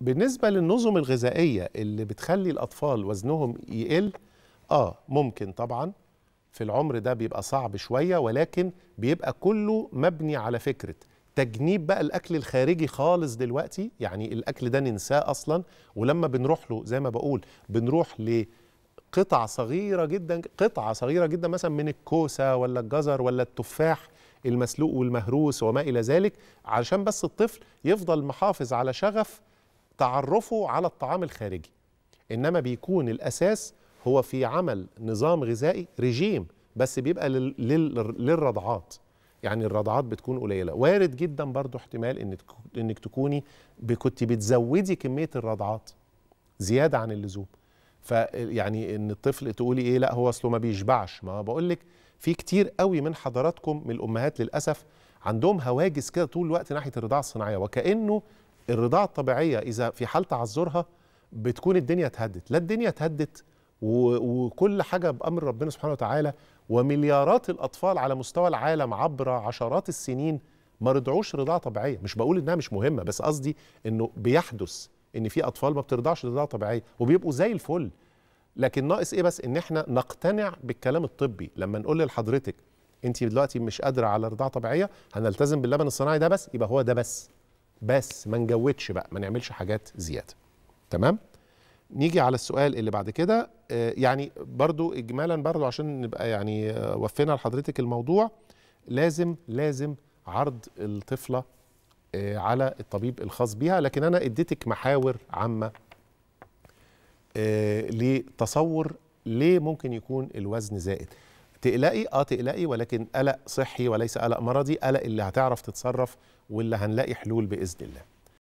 بالنسبة للنظم الغذائية اللي بتخلي الأطفال وزنهم يقل آه ممكن طبعا في العمر ده بيبقى صعب شوية ولكن بيبقى كله مبني على فكرة تجنيب بقى الأكل الخارجي خالص دلوقتي يعني الأكل ده ننساه أصلا ولما بنروح له زي ما بقول بنروح ل قطع صغيرة جدا قطعة صغيرة جدا مثلا من الكوسة ولا الجزر ولا التفاح المسلوق والمهروس وما إلى ذلك علشان بس الطفل يفضل محافظ على شغف تعرفه على الطعام الخارجي انما بيكون الاساس هو في عمل نظام غذائي رجيم بس بيبقى للرضعات يعني الرضعات بتكون قليله وارد جدا برضو احتمال انك تكوني كنت بتزودي كميه الرضعات زياده عن اللزوم فيعني ان الطفل تقولي ايه لا هو اصله ما بيشبعش ما بقول لك في كتير قوي من حضراتكم من الامهات للاسف عندهم هواجس كده طول الوقت ناحيه الرضاعه الصناعيه وكانه الرضاعة الطبيعية إذا في حال تعذرها بتكون الدنيا اتهدت لا الدنيا اتهدت وكل حاجة بأمر ربنا سبحانه وتعالى ومليارات الأطفال على مستوى العالم عبر عشرات السنين ما رضعوش رضاعة طبيعية مش بقول إنها مش مهمة بس قصدي إنه بيحدث إن في أطفال ما بترضعش رضاعة طبيعية وبيبقوا زي الفل لكن ناقص إيه بس إن إحنا نقتنع بالكلام الطبي لما نقول لحضرتك أنت دلوقتي مش قادرة على رضاعة طبيعية هنلتزم باللبن الصناعي ده بس يبقى هو ده بس بس ما نجودش بقى ما نعملش حاجات زياده تمام نيجي على السؤال اللي بعد كده آه، يعني برضو اجمالا برضو عشان نبقى يعني آه، وفينا لحضرتك الموضوع لازم لازم عرض الطفله آه، على الطبيب الخاص بيها لكن انا اديتك محاور عامه لتصور ليه ممكن يكون الوزن زائد تقلقي اه تقلقي ولكن قلق صحي وليس قلق مرضي قلق اللي هتعرف تتصرف واللي هنلاقي حلول باذن الله